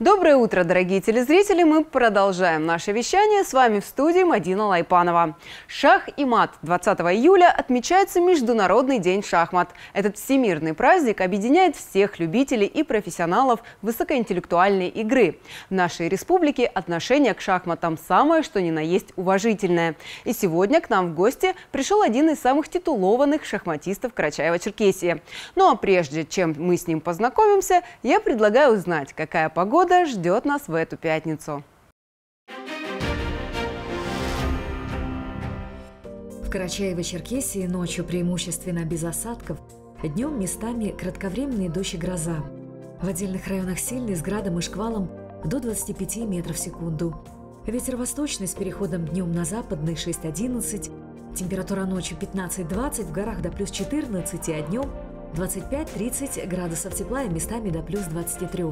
Доброе утро, дорогие телезрители! Мы продолжаем наше вещание. С вами в студии Мадина Лайпанова. Шах и мат. 20 июля отмечается Международный день шахмат. Этот всемирный праздник объединяет всех любителей и профессионалов высокоинтеллектуальной игры. В нашей республике отношение к шахматам самое, что ни на есть уважительное. И сегодня к нам в гости пришел один из самых титулованных шахматистов Карачаева-Черкесии. Ну а прежде чем мы с ним познакомимся, я предлагаю узнать, какая погода года ждет нас в эту пятницу. В Карачаево-Черкесии ночью преимущественно без осадков, днем местами кратковременные дождь и гроза. В отдельных районах сильный с градом и шквалом до 25 метров в секунду. Ветер восточный с переходом днем на западный 6-11, температура ночью 15-20, в горах до плюс 14, а днем 25-30 градусов тепла и местами до плюс 23.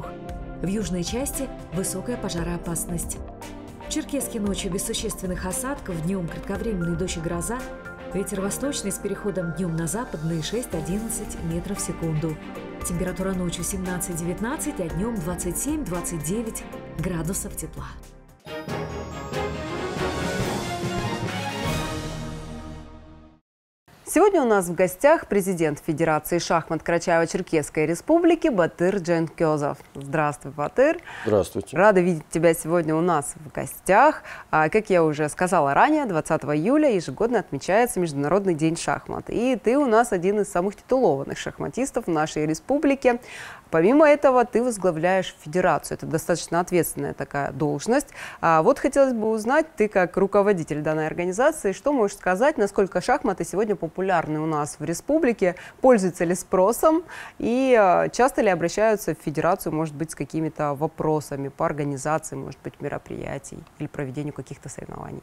В южной части высокая пожароопасность. В Черкеске ночью без существенных осадков, днем кратковременный дождь и гроза, ветер восточный с переходом днем на западный 6-11 метров в секунду. Температура ночью 17-19, а днем 27-29 градусов тепла. Сегодня у нас в гостях президент Федерации шахмат Карачаево-Черкесской Республики Батыр Дженкезов. Здравствуй, Батыр. Здравствуйте. Рада видеть тебя сегодня у нас в гостях. А, как я уже сказала ранее, 20 июля ежегодно отмечается Международный день шахмат. И ты у нас один из самых титулованных шахматистов в нашей республике. Помимо этого, ты возглавляешь федерацию. Это достаточно ответственная такая должность. А вот хотелось бы узнать, ты как руководитель данной организации, что можешь сказать, насколько шахматы сегодня популярны популярны у нас в республике, пользуются ли спросом и э, часто ли обращаются в федерацию, может быть, с какими-то вопросами по организации, может быть, мероприятий или проведению каких-то соревнований?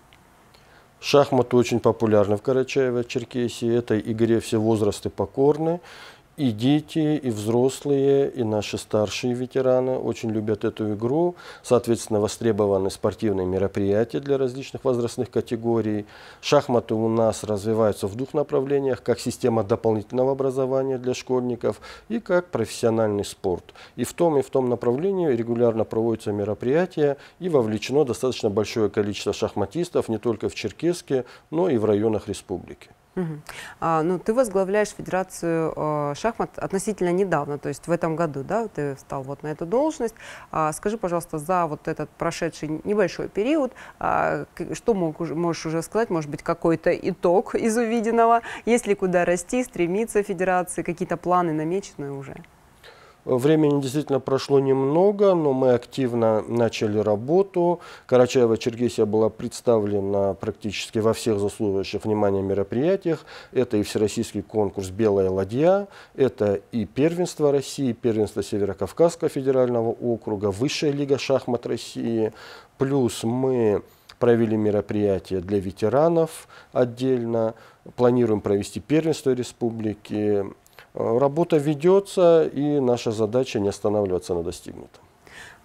Шахматы очень популярны в Карачаево-Черкесии. Это игре все возрасты покорны и дети, и взрослые, и наши старшие ветераны очень любят эту игру. Соответственно, востребованы спортивные мероприятия для различных возрастных категорий. Шахматы у нас развиваются в двух направлениях, как система дополнительного образования для школьников и как профессиональный спорт. И в том и в том направлении регулярно проводятся мероприятия и вовлечено достаточно большое количество шахматистов не только в Черкеске, но и в районах республики. Угу. А, ну, ты возглавляешь Федерацию э, шахмат относительно недавно, то есть в этом году, да, ты встал вот на эту должность. А, скажи, пожалуйста, за вот этот прошедший небольшой период, а, что мог, можешь уже сказать, может быть, какой-то итог из увиденного? Есть ли куда расти, стремиться Федерации, какие-то планы намечены уже? Времени действительно прошло немного, но мы активно начали работу. Карачаева-Черкесия была представлена практически во всех заслуживающих внимания мероприятиях. Это и всероссийский конкурс «Белая ладья», это и первенство России, первенство Северокавказского федерального округа, высшая лига шахмат России. Плюс мы провели мероприятие для ветеранов отдельно, планируем провести первенство республики, Э, работа ведется, и наша задача не останавливаться на достигнутом.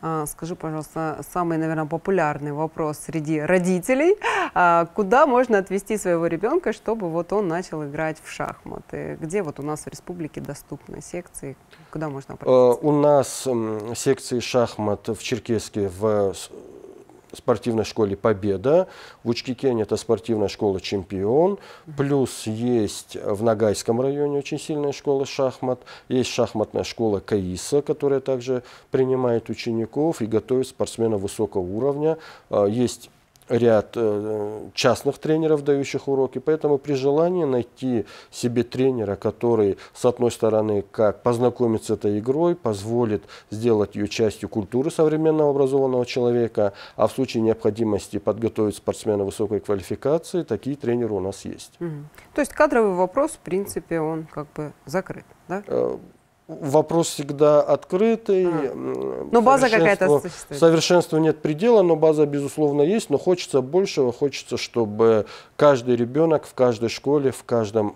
А, скажи, пожалуйста, самый, наверное, популярный вопрос среди родителей. А, куда можно отвести своего ребенка, чтобы вот он начал играть в шахматы? Где вот у нас в республике доступны секции? Куда можно э, обратиться? У нас секции шахмат в Черкеске в спортивной школе «Победа». В Учкикене это спортивная школа «Чемпион». Плюс есть в Ногайском районе очень сильная школа шахмат. Есть шахматная школа «Каиса», которая также принимает учеников и готовит спортсменов высокого уровня. А, есть ряд э, частных тренеров, дающих уроки. Поэтому при желании найти себе тренера, который, с одной стороны, как познакомит с этой игрой, позволит сделать ее частью культуры современного образованного человека, а в случае необходимости подготовить спортсмена высокой квалификации, такие тренеры у нас есть. Угу. То есть кадровый вопрос, в принципе, он как бы закрыт, да? Э, вопрос всегда открытый. А. Но ну, база какая-то существует. Совершенству нет предела, но база, безусловно, есть. Но хочется большего, хочется, чтобы каждый ребенок в каждой школе, в каждом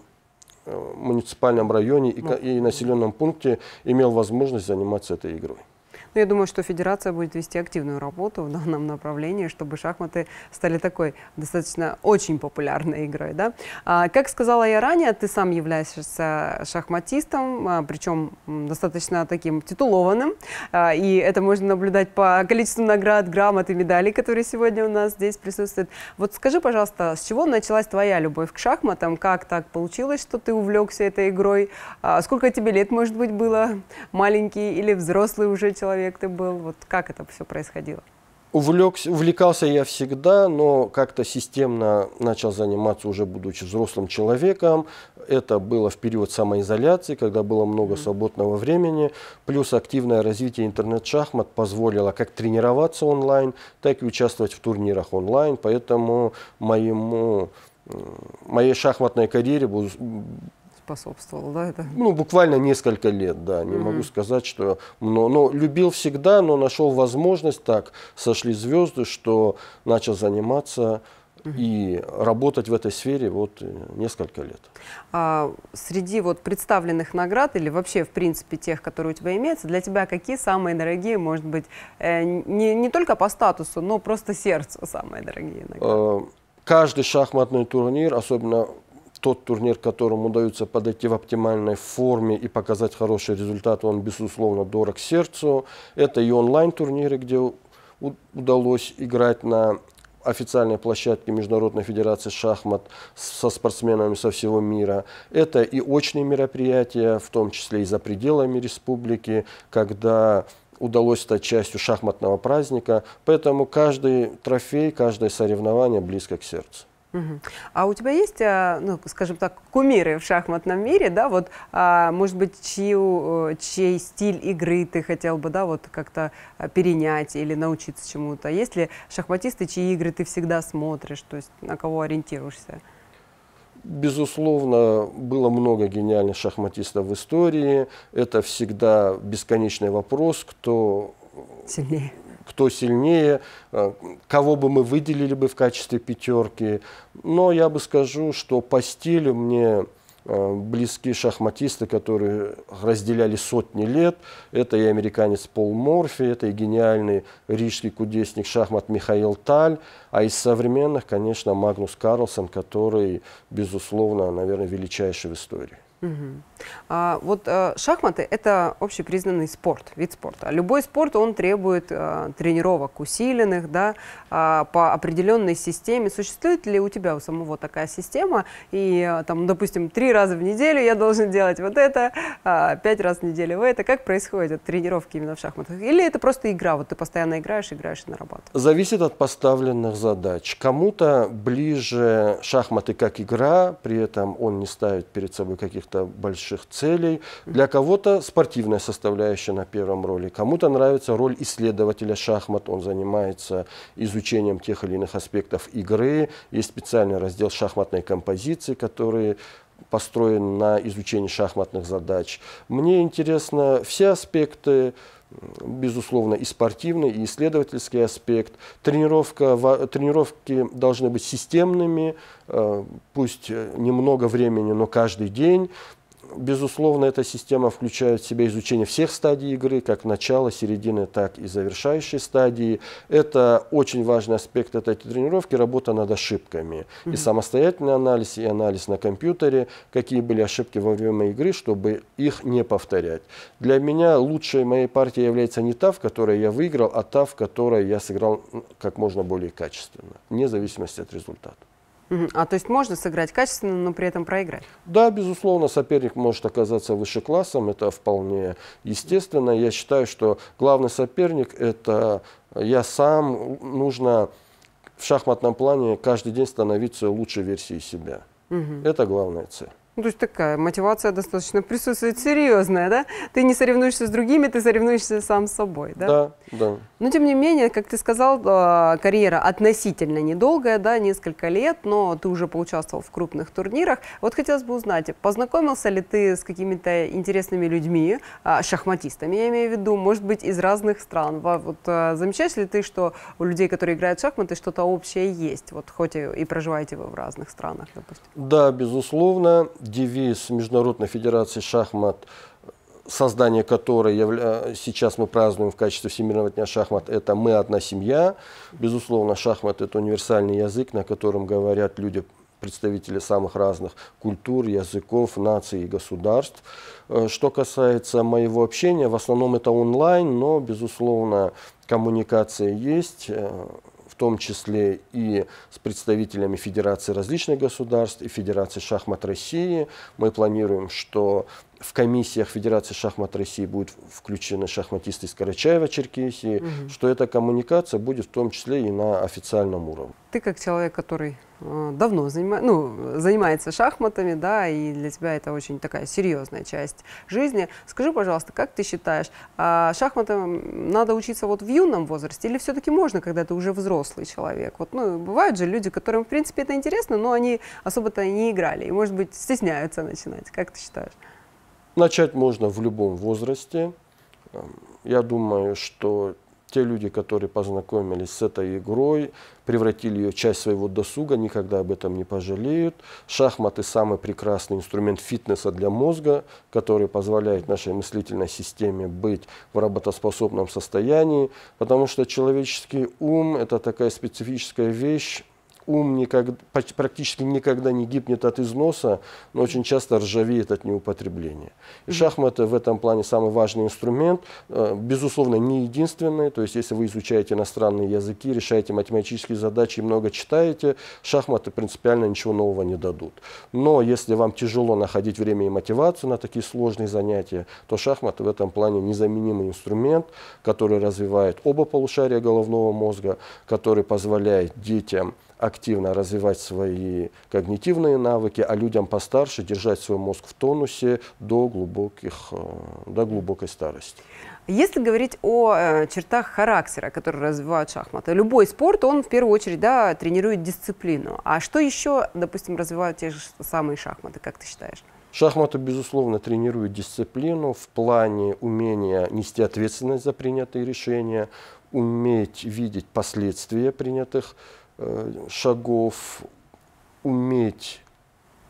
э, муниципальном районе и, ну, и населенном пункте имел возможность заниматься этой игрой. Ну, я думаю, что Федерация будет вести активную работу в данном направлении, чтобы шахматы стали такой достаточно очень популярной игрой. Да? А, как сказала я ранее, ты сам являешься шахматистом, а, причем достаточно таким титулованным. А, и это можно наблюдать по количеству наград, грамот и медалей, которые сегодня у нас здесь присутствуют. Вот скажи, пожалуйста, с чего началась твоя любовь к шахматам? Как так получилось, что ты увлекся этой игрой? А, сколько тебе лет, может быть, было? Маленький или взрослый уже человек? человек ты был? Вот как это все происходило? Увлекся, увлекался я всегда, но как-то системно начал заниматься уже будучи взрослым человеком. Это было в период самоизоляции, когда было много свободного времени. Плюс активное развитие интернет-шахмат позволило как тренироваться онлайн, так и участвовать в турнирах онлайн. Поэтому моему моей шахматной карьере способствовал, да? Это... Ну, буквально несколько лет, да. Не угу. могу сказать, что... Но, но любил всегда, но нашел возможность, так сошли звезды, что начал заниматься и работать в этой сфере вот э, несколько лет. А среди вот представленных наград или вообще, в принципе, тех, которые у тебя имеются, для тебя какие самые дорогие, может быть, э, не, не только по статусу, но просто сердцу самые дорогие награды? Э, каждый шахматный турнир, особенно тот турнир, которому удается подойти в оптимальной форме и показать хороший результат, он, безусловно, дорог сердцу. Это и онлайн-турниры, где удалось играть на официальной площадке Международной Федерации шахмат со спортсменами со всего мира. Это и очные мероприятия, в том числе и за пределами республики, когда удалось стать частью шахматного праздника. Поэтому каждый трофей, каждое соревнование близко к сердцу. А у тебя есть, э, ну, скажем так, кумиры в шахматном мире, да, вот, а, может быть, чью, э, чей стиль игры ты хотел бы, да, вот как-то э, перенять или научиться чему-то? Есть ли шахматисты, чьи игры ты всегда смотришь, то есть на кого ориентируешься? Безусловно, было много гениальных шахматистов в истории. Это всегда бесконечный вопрос, кто сильнее кто сильнее, э, кого бы мы выделили бы в качестве пятерки. Но я бы скажу, что по стилю мне э, близкие шахматисты, которые разделяли сотни лет. Это и американец Пол Морфи, это и гениальный рижский кудесник шахмат Михаил Таль, а из современных, конечно, Магнус Карлсон, который, безусловно, наверное, величайший в истории. Угу. А, вот а, шахматы – это общепризнанный спорт, вид спорта. Любой спорт, он требует а, тренировок усиленных, да, а, по определенной системе. Существует ли у тебя у самого такая система? И, а, там, допустим, три раза в неделю я должен делать вот это, а, пять раз в неделю вот это. Как происходят тренировки именно в шахматах? Или это просто игра, вот ты постоянно играешь, играешь и нарабатываешь? Зависит от поставленных задач. Кому-то ближе шахматы как игра, при этом он не ставит перед собой каких-то каких-то больших целей. Для кого-то спортивная составляющая на первом роли, кому-то нравится роль исследователя шахмат, он занимается изучением тех или иных аспектов игры. Есть специальный раздел шахматной композиции, который построен на изучении шахматных задач. Мне интересно все аспекты, безусловно, и спортивный, и исследовательский аспект. Тренировка, тренировки должны быть системными, э, пусть немного времени, но каждый день. Безусловно, эта система включает в себя изучение всех стадий игры, как начала, середины, так и завершающей стадии. Это очень важный аспект этой тренировки – работа над ошибками. Mm -hmm. И самостоятельный анализ, и анализ на компьютере, какие были ошибки во время игры, чтобы их не повторять. Для меня лучшей моей партией является не та, в которой я выиграл, а та, в которой я сыграл как можно более качественно, вне зависимости от результата. А то есть можно сыграть качественно, но при этом проиграть? Да, безусловно, соперник может оказаться выше классом, это вполне естественно. Я считаю, что главный соперник – это я сам, нужно в шахматном плане каждый день становиться лучшей версией себя. Угу. Это главная цель. Ну, то есть такая мотивация достаточно присутствует серьезная, да? Ты не соревнуешься с другими, ты соревнуешься сам с собой, да? Да, да. Но тем не менее, как ты сказал, э, карьера относительно недолгая, да, несколько лет, но ты уже поучаствовал в крупных турнирах. Вот хотелось бы узнать, познакомился ли ты с какими-то интересными людьми, а, шахматистами, я имею в виду, может быть, из разных стран? Вот э, замечаешь ли ты, что у людей, которые играют в шахматы, что-то общее есть, вот хоть и проживаете вы в разных странах, допустим? Да, безусловно девиз Международной Федерации Шахмат, создание которой явля... сейчас мы празднуем в качестве Всемирного дня шахмат, это «Мы одна семья». Безусловно, шахмат – это универсальный язык, на котором говорят люди, представители самых разных культур, языков, наций и государств. Э, что касается моего общения, в основном это онлайн, но, безусловно, коммуникация есть, э, в том числе и с представителями Федерации различных государств и Федерации шахмат России. Мы планируем, что в комиссиях Федерации шахмат России будут включены шахматисты из Карачаева-Черкесии, угу. что эта коммуникация будет в том числе и на официальном уровне. Ты как человек, который э, давно занима... ну, занимается шахматами, да, и для тебя это очень такая серьезная часть жизни. Скажи, пожалуйста, как ты считаешь, а, шахматам надо учиться вот в юном возрасте или все-таки можно, когда ты уже взрослый человек? Вот, ну, бывают же люди, которым, в принципе, это интересно, но они особо-то не играли и, может быть, стесняются начинать. Как ты считаешь? Начать можно в любом возрасте. Эм, я думаю, что те люди, которые познакомились с этой игрой, превратили ее в часть своего досуга, никогда об этом не пожалеют. Шахматы – самый прекрасный инструмент фитнеса для мозга, который позволяет нашей мыслительной системе быть в работоспособном состоянии, потому что человеческий ум – это такая специфическая вещь, ум никогда, практически никогда не гибнет от износа, но очень часто ржавеет от неупотребления. И шахматы в этом плане самый важный инструмент, э, безусловно, не единственный, то есть если вы изучаете иностранные языки, решаете математические задачи и много читаете, шахматы принципиально ничего нового не дадут. Но если вам тяжело находить время и мотивацию на такие сложные занятия, то шахматы в этом плане незаменимый инструмент, который развивает оба полушария головного мозга, который позволяет детям активно развивать свои когнитивные навыки, а людям постарше держать свой мозг в тонусе до, глубоких, э, до глубокой старости. Если говорить о э, чертах характера, которые развивают шахматы, любой спорт, он в первую очередь да, тренирует дисциплину. А что еще, допустим, развивают те же самые шахматы, как ты считаешь? Шахматы, безусловно, тренируют дисциплину в плане умения нести ответственность за принятые решения, уметь видеть последствия принятых решений Э, шагов, уметь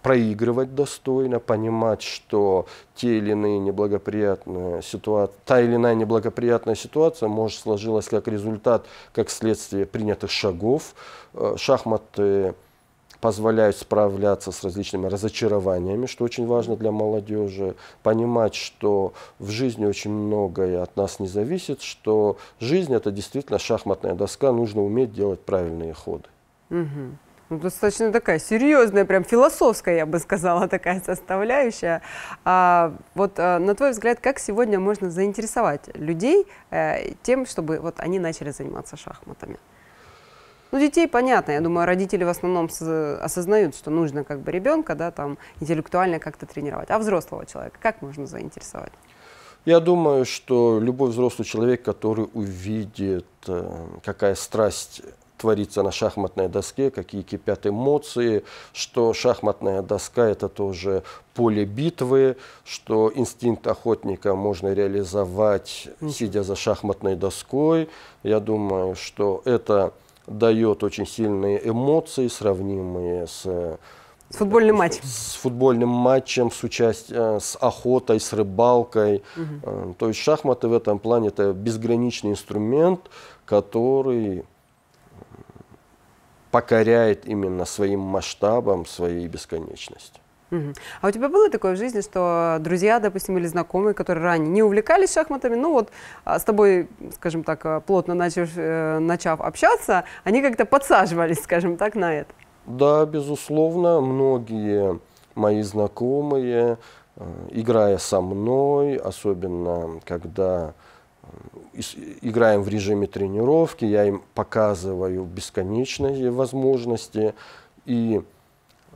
проигрывать достойно, понимать, что те или иные неблагоприятные ситуации, та или иная неблагоприятная ситуация может сложилась как результат, как следствие принятых шагов. Э, шахматы позволяют справляться с различными разочарованиями, что очень важно для молодежи, понимать, что в жизни очень многое от нас не зависит, что жизнь это действительно шахматная доска, нужно уметь делать правильные ходы. Угу. Ну, достаточно такая серьезная, прям философская, я бы сказала, такая составляющая. А, вот э, на твой взгляд, как сегодня можно заинтересовать людей э, тем, чтобы вот они начали заниматься шахматами? Ну, детей понятно, я думаю, родители в основном осознают, что нужно как бы ребенка, да, там, интеллектуально как-то тренировать. А взрослого человека как можно заинтересовать? Я думаю, что любой взрослый человек, который увидит, э, какая страсть творится на шахматной доске, какие кипят эмоции, что шахматная доска – это тоже поле битвы, что инстинкт охотника можно реализовать, сидя за шахматной доской. Я думаю, что это дает очень сильные эмоции, сравнимые с... Э, с футбольным матчем. С, футбольным матчем, с участием, э, с охотой, с рыбалкой. Угу. То есть шахматы в этом плане это безграничный инструмент, который покоряет именно своим масштабом, своей бесконечностью. Угу. А у тебя было такое в жизни, что друзья, допустим, или знакомые, которые ранее не увлекались шахматами, ну вот а, с тобой, скажем так, э, плотно начав, э, начав общаться, они как-то подсаживались, скажем так, на это? Да, безусловно, многие мои знакомые, э, играя со мной, особенно когда играем в режиме тренировки, я им показываю бесконечные возможности и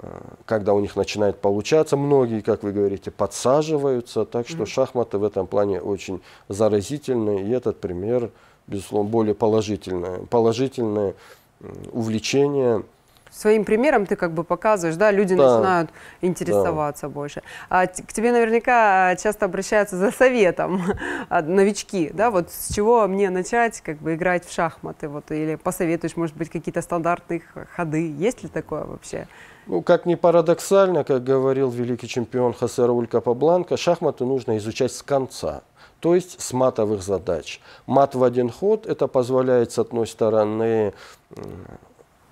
Э, когда у них начинает получаться, многие, как вы говорите, подсаживаются, так что mm-hmm. шахматы в этом плане очень заразительны, и этот пример, безусловно, более положительное, положительное увлечение – своим примером ты как бы показываешь, да, люди да. начинают интересоваться да. больше. А к тебе наверняка а, часто обращаются за советом новички, да, вот с чего мне начать как бы играть в шахматы, вот, или посоветуешь, может быть, какие-то стандартные ходы, есть ли такое вообще? Ну, как ни парадоксально, как говорил великий чемпион Хосе Рауль Капабланка, шахматы нужно изучать с конца то есть с матовых задач. Мат в один ход, это позволяет с одной стороны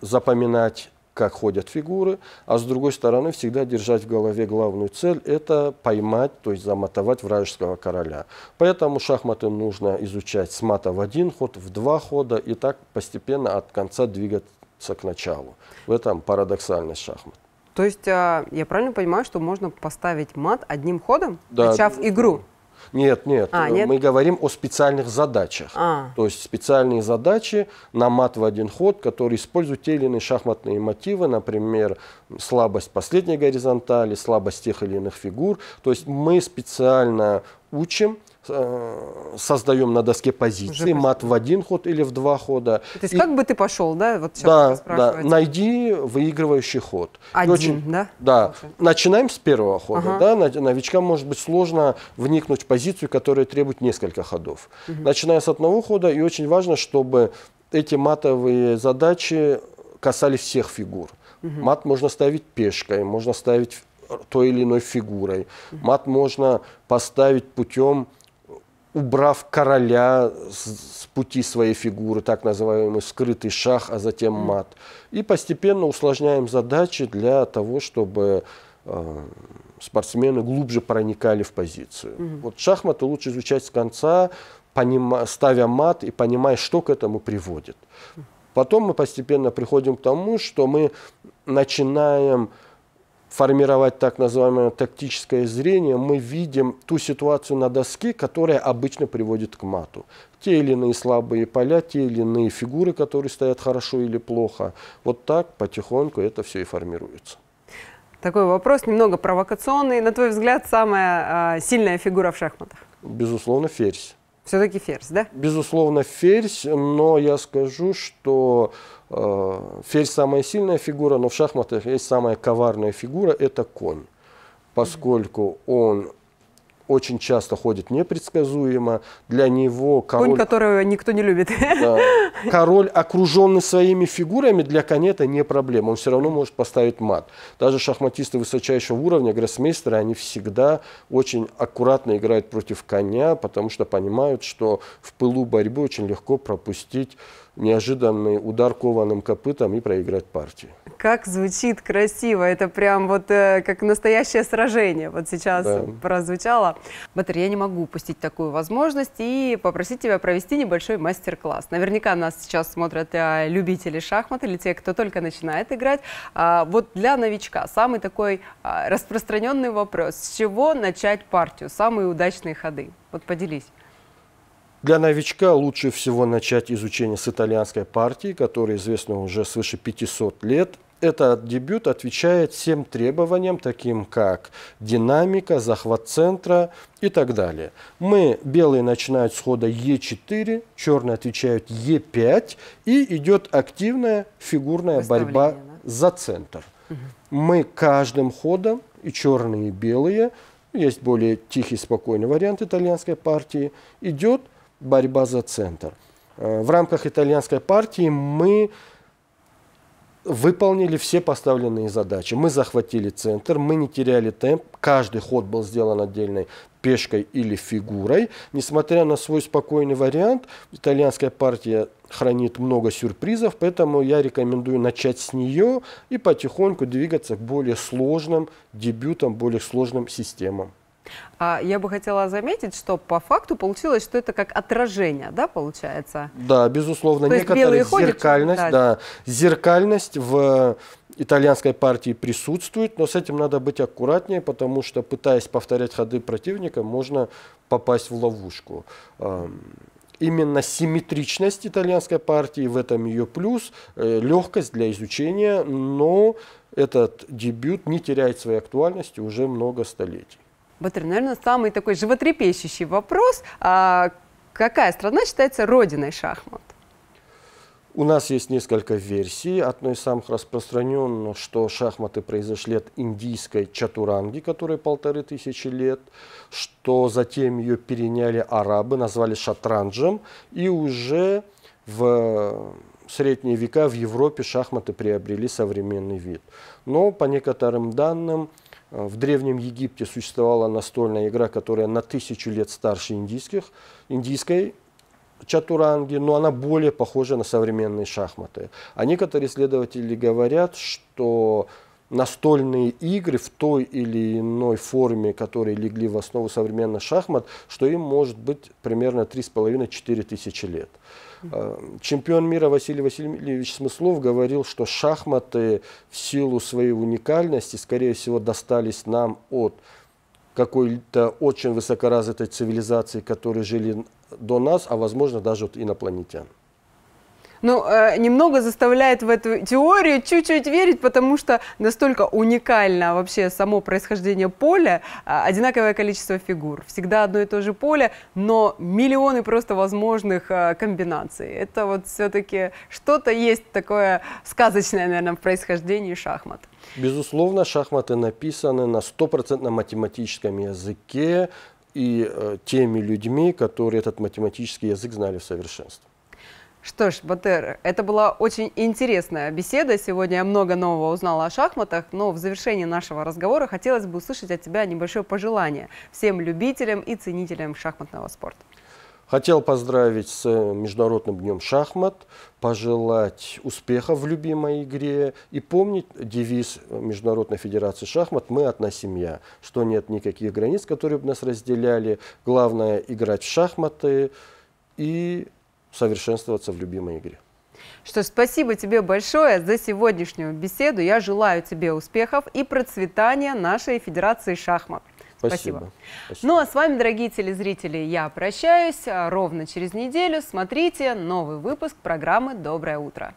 запоминать как ходят фигуры, а с другой стороны всегда держать в голове главную цель – это поймать, то есть замотовать вражеского короля. Поэтому шахматы нужно изучать с мата в один ход, в два хода и так постепенно от конца двигаться к началу. В этом парадоксальность шахмат. То есть а, я правильно понимаю, что можно поставить мат одним ходом, да, начав игру? Нет, нет. А, э, нет. Мы говорим о специальных задачах. А. То есть специальные задачи на мат в один ход, которые используют те или иные шахматные мотивы, например, слабость последней горизонтали, слабость тех или иных фигур. То есть мы специально учим создаем на доске позиции, мат в один ход или в два хода. То есть и... как бы ты пошел, да? Вот да, да, найди выигрывающий ход. Один, очень, да? Да. Получается. Начинаем с первого хода, ага. да, новичкам может быть сложно вникнуть в позицию, которая требует несколько ходов. Угу. Начиная с одного хода, и очень важно, чтобы эти матовые задачи касались всех фигур. Угу. Мат можно ставить пешкой, можно ставить той или иной фигурой. Мат можно поставить путем убрав короля с пути своей фигуры, так называемый скрытый шах, а затем мат. И постепенно усложняем задачи для того, чтобы э, спортсмены глубже проникали в позицию. Угу. Вот шахматы лучше изучать с конца, понима, ставя мат и понимая, что к этому приводит. Потом мы постепенно приходим к тому, что мы начинаем формировать так называемое тактическое зрение, мы видим ту ситуацию на доске, которая обычно приводит к мату. Те или иные слабые поля, те или иные фигуры, которые стоят хорошо или плохо. Вот так потихоньку это все и формируется. Такой вопрос немного провокационный. На твой взгляд, самая э, сильная фигура в шахматах? Безусловно, ферзь. Все-таки ферзь, да? Безусловно, ферзь, но я скажу, что Э, Ферзь самая сильная фигура, но в шахматах есть самая коварная фигура – это конь, поскольку он очень часто ходит непредсказуемо. Для него король... Конь, которого никто не любит. Да, король, окруженный своими фигурами, для коня это не проблема. Он все равно может поставить мат. Даже шахматисты высочайшего уровня, гроссмейстеры, они всегда очень аккуратно играют против коня, потому что понимают, что в пылу борьбы очень легко пропустить неожиданный удар кованым копытом и проиграть партию. Как звучит красиво, это прям вот э, как настоящее сражение вот сейчас да. прозвучало. Батарь, я не могу упустить такую возможность и попросить тебя провести небольшой мастер-класс. Наверняка нас сейчас смотрят э, любители шахмат или те, кто только начинает играть. А, вот для новичка самый такой а, распространенный вопрос, с чего начать партию, самые удачные ходы? Вот поделись. Для новичка лучше всего начать изучение с итальянской партии, которая известна уже свыше 500 лет. Этот дебют отвечает всем требованиям, таким как динамика, захват центра и так далее. Мы, белые начинают с хода Е4, черные отвечают Е5 и идет активная фигурная борьба да? за центр. Угу. Мы каждым ходом, и черные, и белые, есть более тихий, спокойный вариант итальянской партии, идет борьба за центр. Э, в рамках итальянской партии мы выполнили все поставленные задачи. Мы захватили центр, мы не теряли темп, каждый ход был сделан отдельной пешкой или фигурой. Несмотря на свой спокойный вариант, итальянская партия хранит много сюрпризов, поэтому я рекомендую начать с нее и потихоньку двигаться к более сложным дебютам, более сложным системам. А я бы хотела заметить, что по факту получилось, что это как отражение, да, получается? Да, безусловно, То некоторая зеркальность, да, зеркальность в э, итальянской партии присутствует, но с этим надо быть аккуратнее, потому что, пытаясь повторять ходы противника, можно попасть в ловушку именно симметричность итальянской партии, в этом ее плюс, э, легкость для изучения, но этот дебют не теряет своей актуальности уже много столетий. Вот, наверное, самый такой животрепещущий вопрос. А какая страна считается родиной шахмат? У нас есть несколько версий. Одной из самых распространенных, что шахматы произошли от индийской чатуранги, которой полторы тысячи лет, что затем ее переняли арабы, назвали шатранджем, и уже в средние века в Европе шахматы приобрели современный вид. Но по некоторым данным в Древнем Египте существовала настольная игра, которая на тысячу лет старше индийских, индийской чатуранги, но она более похожа на современные шахматы. А некоторые исследователи говорят, что настольные игры в той или иной форме, которые легли в основу современных шахмат, что им может быть примерно 3,5-4 тысячи лет. Э, чемпион мира Василий Васильевич Смыслов говорил, что шахматы в силу своей уникальности, скорее всего, достались нам от какой-то очень высокоразвитой цивилизации, которые жили до нас, а возможно даже от инопланетян ну, э, немного заставляет в эту теорию чуть-чуть верить, потому что настолько уникально вообще само происхождение поля, э, одинаковое количество фигур, всегда одно и то же поле, но миллионы просто возможных э, комбинаций. Это вот все-таки что-то есть такое сказочное, наверное, в происхождении шахмат. Безусловно, шахматы написаны на стопроцентно математическом языке и э, теми людьми, которые этот математический язык знали в совершенстве. Что ж, Батер, это была очень интересная беседа. Сегодня я много нового узнала о шахматах, но в завершении нашего разговора хотелось бы услышать от тебя небольшое пожелание всем любителям и ценителям шахматного спорта. Хотел поздравить с э, Международным днем шахмат, пожелать успеха в любимой игре и помнить девиз Международной федерации шахмат «Мы одна семья», что нет никаких границ, которые бы нас разделяли. Главное – играть в шахматы и совершенствоваться в любимой игре. Что ж, спасибо тебе большое за сегодняшнюю беседу. Я желаю тебе успехов и процветания нашей Федерации шахмат. Спасибо. Спасибо. Ну а с вами, дорогие телезрители, я прощаюсь. Ровно через неделю смотрите новый выпуск программы «Доброе утро».